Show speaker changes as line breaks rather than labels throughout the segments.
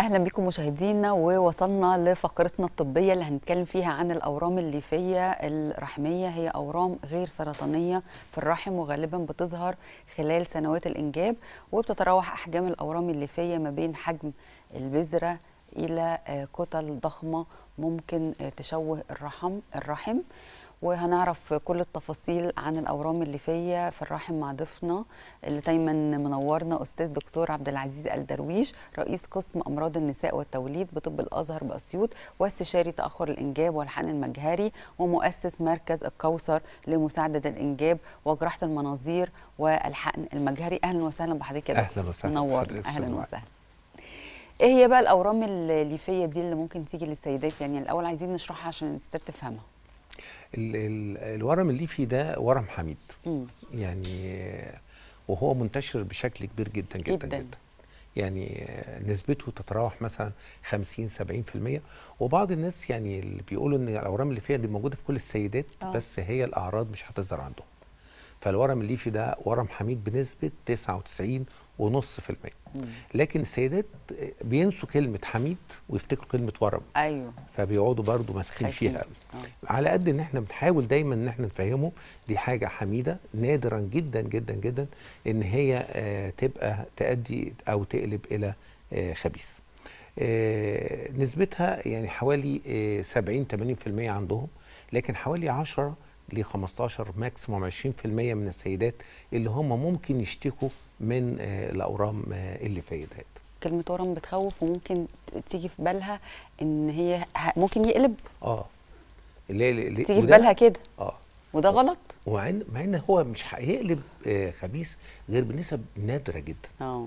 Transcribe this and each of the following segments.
اهلا بكم مشاهدينا ووصلنا لفقرتنا الطبيه اللي هنتكلم فيها عن الاورام الليفيه الرحميه هي اورام غير سرطانيه في الرحم وغالبا بتظهر خلال سنوات الانجاب وبتتراوح احجام الاورام الليفيه ما بين حجم البذره الى آه، كتل ضخمه ممكن آه، تشوه الرحم الرحم وهنعرف كل التفاصيل عن الاورام الليفيه في الرحم مع ضيفنا اللي دايما منورنا استاذ دكتور عبد العزيز الدرويش رئيس قسم امراض النساء والتوليد بطب الازهر باسيوط واستشاري تاخر الانجاب والحقن المجهري ومؤسس مركز الكوثر لمساعده الانجاب وجراحه المناظير والحقن المجهري اهلا وسهلا بحضرتك يا دكتور اهلا وسهلا منور اهلا وسهلا ايه هي بقى الاورام الليفيه دي اللي ممكن تيجي للسيدات يعني الاول عايزين نشرحها عشان الستات تفهمها
ال ال الورم الليفي ده ورم حميد مم. يعني وهو منتشر بشكل كبير جدا جدا جدا, جداً. يعني نسبته تتراوح مثلا 50 70% وبعض الناس يعني اللي بيقولوا ان الاورام اللي فيها دي موجوده في كل السيدات آه. بس هي الاعراض مش هتظهر عندهم فالورم الليفي ده ورم حميد بنسبه 99 ونص في المية لكن السيدات بينسوا كلمة حميد ويفتكروا كلمة ورم أيوه فبيقعدوا برضه ماسكين فيها قوي آه. على قد إن إحنا بنحاول دايما إن إحنا نفهمه دي حاجة حميدة نادرا جدا جدا جدا إن هي آه، تبقى تأدي أو تقلب إلى آه، خبيث نسبتها يعني حوالي 70 80% عندهم لكن حوالي 10 ل 15 ماكسيموم 20% من السيدات اللي هم ممكن يشتكوا من آه، الاورام آه، اللي فايدات
كلمه ورم بتخوف وممكن تيجي في بالها ان هي ممكن يقلب
اه اللي ليه تيجي في بالها كده اه وده غلط مع ان هو مش هيقلب آه، خبيث غير بنسب نادره جدا اه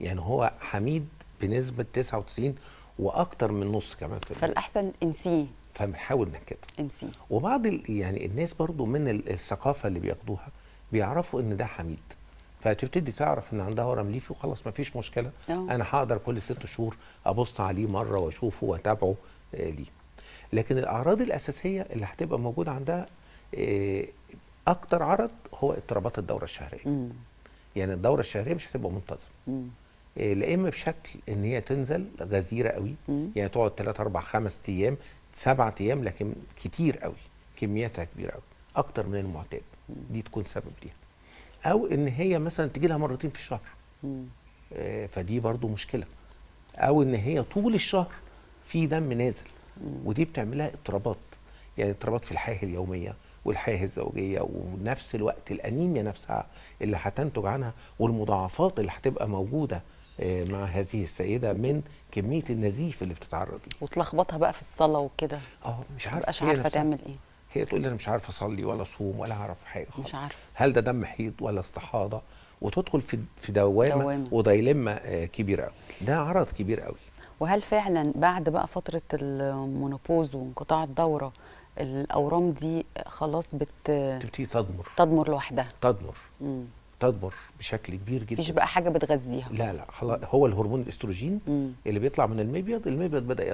يعني هو حميد بنسبه 99 واكتر من نص كمان في فالاحسن انسيه فبنحاول انسي. وبعض يعني الناس برضو من الثقافه اللي بياخدوها بيعرفوا ان ده حميد فتبتدي تعرف ان عندها ورم ليفي وخلاص ما فيش مشكله أوه. انا هقدر كل ست شهور ابص عليه مره واشوفه واتابعه آه، ليه لكن الاعراض الاساسيه اللي هتبقى موجوده عندها آه، اكتر عرض هو اضطرابات الدوره الشهريه مم. يعني الدوره الشهريه مش هتبقى منتظمه آه، لا اما بشكل ان هي تنزل غزيره قوي مم. يعني تقعد 3 4 5 ايام سبعة ايام لكن كتير قوي كمياتها كبيره قوي اكتر من المعتاد دي تكون سبب ليها او ان هي مثلا تجي لها مرتين في الشهر آه، فدي برضو مشكله او ان هي طول الشهر في دم نازل ودي بتعملها اضطرابات يعني اضطرابات في الحياه اليوميه والحياه الزوجيه ونفس الوقت الانيميا نفسها اللي هتنتج عنها والمضاعفات اللي هتبقى موجوده آه، مع هذه السيده من كميه النزيف اللي بتتعرض له
وتلخبطها بقى في الصلاه وكده
اه مش عارفه مش عارفه تعمل ايه هي تقول لي انا مش عارفه اصلي ولا اصوم ولا اعرف حاجه خالص مش عارفه هل ده دم حيض ولا استحاضه وتدخل في في دوامه, دوامة. آه، كبيره قوي ده عرض كبير قوي وهل فعلا
بعد بقى فتره المونوبوز وانقطاع الدوره الاورام دي خلاص بت تبتدي تضمر تضمر لوحدها
تضمر مم. تكبر بشكل كبير جدا مفيش بقى حاجه بتغذيها لا لا هو الهرمون الاستروجين مم. اللي بيطلع من المبيض المبيض بدا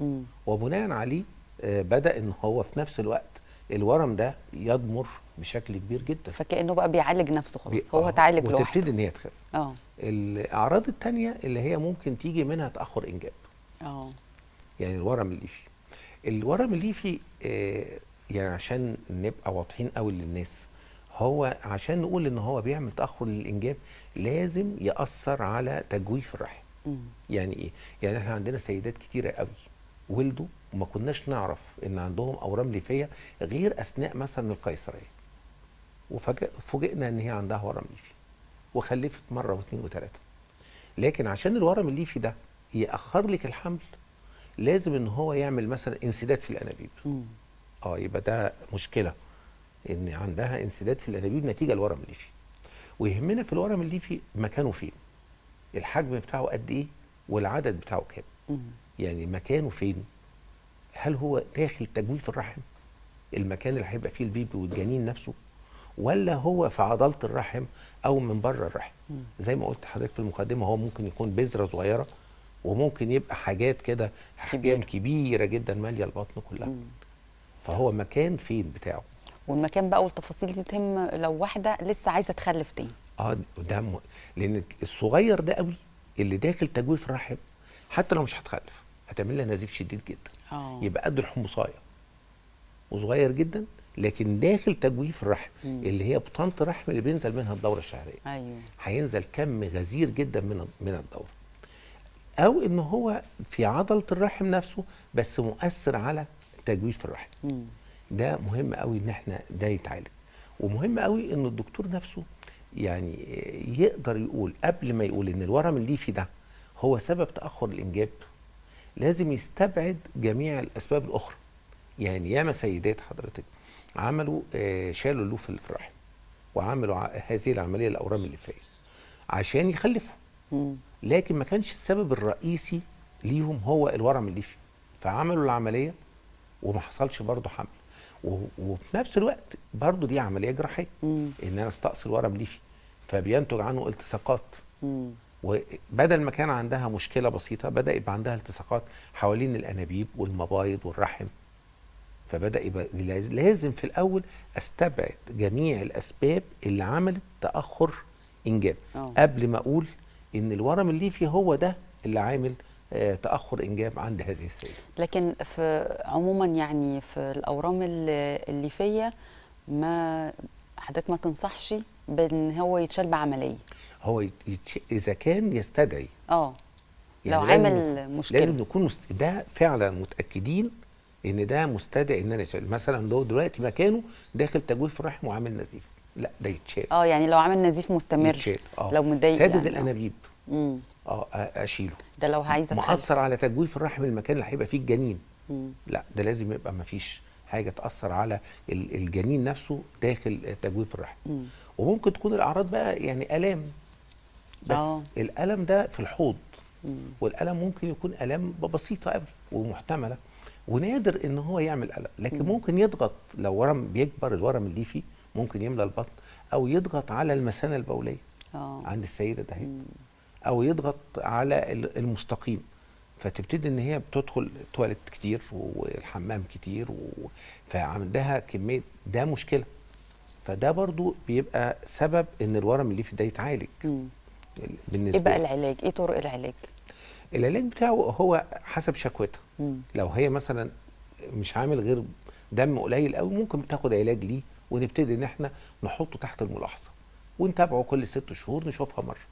يضمر وبناء عليه آه، بدا ان هو في نفس الوقت الورم ده يضمر بشكل كبير جدا فكانه بقى بيعالج نفسه خلاص هو اتعالج لوحده وتبتدي ان هي تخف اه الاعراض الثانيه اللي هي ممكن تيجي منها تاخر انجاب اه يعني الورم الليفي الورم الليفي آه يعني عشان نبقى واضحين قوي للناس هو عشان نقول ان هو بيعمل تاخر للانجاب لازم ياثر على تجويف الرحم يعني ايه يعني احنا عندنا سيدات كتيره قوي ولدوا وما كناش نعرف ان عندهم اورام ليفيه غير اثناء مثلا القيصريه وفوجئنا ان هي عندها ورم ليفي وخلفت مره واثنين وثلاثه لكن عشان الورم الليفي ده ياخر لك الحمل لازم ان هو يعمل مثلا انسداد في الانابيب اه يبقى ده مشكله ان عندها انسداد في الانابيب نتيجه الورم الليفي ويهمنا في الورم الليفي مكانه فين الحجم بتاعه قد ايه والعدد بتاعه كام يعني مكانه فين هل هو داخل تجويف الرحم المكان اللي هيبقى فيه البيبي والجنين نفسه ولا هو في عضله الرحم او من بره الرحم زي ما قلت حضرتك في المقدمه هو ممكن يكون بذره صغيره وممكن يبقى حاجات كده احجام كبيره جدا ماليه البطن كلها فهو مكان فين بتاعه
والمكان بقى والتفاصيل دي تهم لو واحده لسه عايزه تخلف تاني
اه ده م... لان الصغير ده قوي اللي داخل تجويف رحم حتى لو مش هتخلف هتعمل لها نزيف شديد جدا أوه. يبقى قد الحمصايه وصغير جدا لكن داخل تجويف الرحم مم. اللي هي بطانه الرحم اللي بينزل منها الدوره الشهريه ايوه هينزل كم غزير جدا من من الدوره او ان هو في عضله الرحم نفسه بس مؤثر على تجويف الرحم مم. ده مهم قوي ان احنا ده يتعالج ومهم قوي ان الدكتور نفسه يعني يقدر يقول قبل ما يقول ان الورم الليفي ده هو سبب تاخر الانجاب لازم يستبعد جميع الاسباب الاخرى يعني ياما سيدات حضرتك عملوا آه، شالوا اللوف اللي في الرحم وعملوا هذه العمليه الاورام الليفيه عشان يخلفوا لكن ما كانش السبب الرئيسي ليهم هو الورم الليفي فعملوا العمليه وما حصلش برضه حمل وفي نفس الوقت برضو دي عمليه جراحيه ان انا استأصل ورم ليفي فبينتج عنه التصاقات وبدل ما كان عندها مشكله بسيطه بدا يبقى عندها التصاقات حوالين الانابيب والمبايض والرحم فبدا يبقى لازم في الاول استبعد جميع الاسباب اللي عملت تاخر انجاب أوه. قبل ما اقول ان الورم الليفي هو ده اللي عامل آه، تاخر انجاب عند هذه السيده
لكن في عموما يعني في الاورام اللي فيا ما حضرتك ما تنصحش بان هو يتشال بعمليه
هو يتش... اذا كان يستدعي اه يعني لو عمل مشكله لازم نكون مست... ده فعلا متاكدين ان ده مستدعي ان انا يتشال. مثلا ده دلوقتي مكانه داخل تجويف رحم وعامل نزيف لا ده يتشال اه
يعني لو عامل نزيف مستمر يتشال. آه. لو متضايق سادد يعني آه. الانابيب اه
اشيله ده لو عايزه مأثر على تجويف الرحم المكان اللي هيبقى فيه الجنين مم. لا ده لازم يبقى ما فيش حاجه تاثر على الجنين نفسه داخل تجويف الرحم مم. وممكن تكون الاعراض بقى يعني الام بس أوه. الالم ده في الحوض مم. والالم ممكن يكون الام بسيطه قوي ومحتمله ونادر ان هو يعمل الم لكن مم. ممكن يضغط لو ورم بيكبر الورم الليفي ممكن يملى البطن او يضغط على المثانه البوليه أوه. عند السيده دهيت او يضغط على المستقيم فتبتدي ان هي بتدخل تواليت كتير والحمام كتير و... فعندها كميه ده مشكله فده برضو بيبقى سبب ان الورم اللي في ده يتعالج بالنسبه ايه بقى
العلاج ايه طرق العلاج
العلاج بتاعه هو حسب شكوتها لو هي مثلا مش عامل غير دم قليل قوي ممكن تاخد علاج ليه ونبتدي ان احنا نحطه تحت الملاحظه ونتابعه كل ست شهور نشوفها مره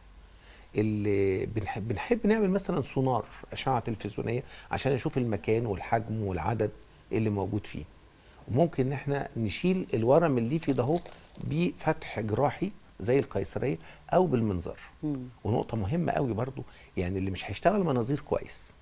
اللي بنحب, بنحب نعمل مثلا سونار اشعه تلفزيونيه عشان نشوف المكان والحجم والعدد اللي موجود فيه وممكن ان احنا نشيل الورم الليفي ده بفتح جراحي زي القيصريه او بالمنظار ونقطه مهمه قوي برضو يعني اللي مش هيشتغل مناظير كويس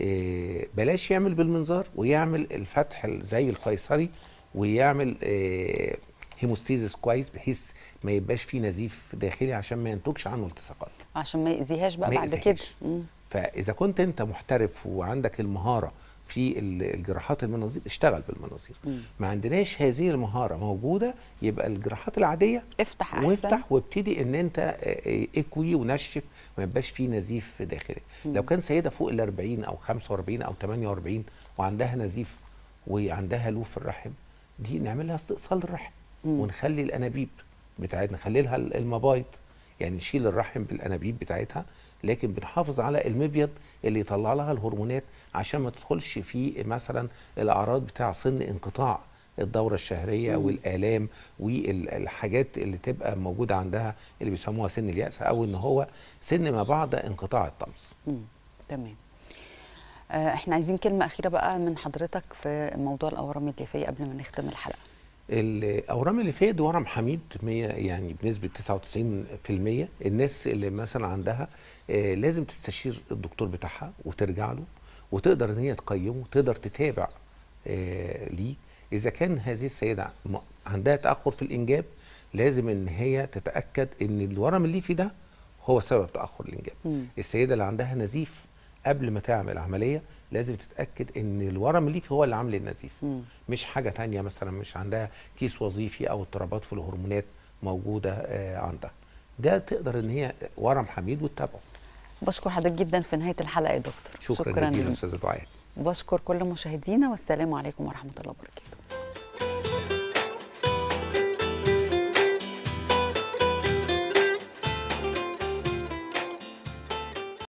إيه بلاش يعمل بالمنظار ويعمل الفتح زي القيصري ويعمل إيه هيموستيزس كويس بحيث ما يبقاش فيه نزيف داخلي عشان ما ينتجش عنه التصاقات
عشان ما يأذيهاش بقى ما بعد كده
فاذا كنت انت محترف وعندك المهاره في الجراحات المناظير اشتغل بالمناظير ما عندناش هذه المهاره موجوده يبقى الجراحات العاديه افتح احسن وافتح وابتدي ان انت آه، آه، اكوي ونشف ما يبقاش فيه نزيف داخلي لو كان سيده فوق ال 40 او 45 او 48 وعندها نزيف وعندها لوف في الرحم دي نعملها استئصال الرحم ونخلي الانابيب بتاعتنا نخلي لها المبايض يعني نشيل الرحم بالانابيب بتاعتها لكن بنحافظ على المبيض اللي يطلع لها الهرمونات عشان ما تدخلش في مثلا الاعراض بتاع سن انقطاع الدوره الشهريه مم. والالام والحاجات اللي تبقى موجوده عندها اللي بيسموها سن الياس او ان هو سن ما بعد انقطاع الطمس.
تمام. آه، احنا عايزين كلمه اخيره بقى من حضرتك في موضوع الاورام الدافيه قبل ما نختم الحلقه.
الاورام اللي فيها دي ورم حميد يعني بنسبه 99% الناس اللي مثلا عندها آه، لازم تستشير الدكتور بتاعها وترجع له وتقدر ان هي تقيمه وتقدر تتابع آه، ليه اذا كان هذه السيده عندها تاخر في الانجاب لازم ان هي تتاكد ان الورم الليفي ده هو سبب تاخر الانجاب السيده اللي عندها نزيف قبل ما تعمل عمليه لازم تتاكد ان الورم الليفي هو اللي عامل النزيف مم. مش حاجه تانية مثلا مش عندها كيس وظيفي او اضطرابات في الهرمونات موجوده آه، عندها ده تقدر ان هي ورم حميد وتتابعه
بشكر حضرتك جدا في نهايه الحلقه يا دكتور شكرا, شكرا جزيلا استاذه دعاء بشكر كل مشاهدينا والسلام عليكم ورحمه الله وبركاته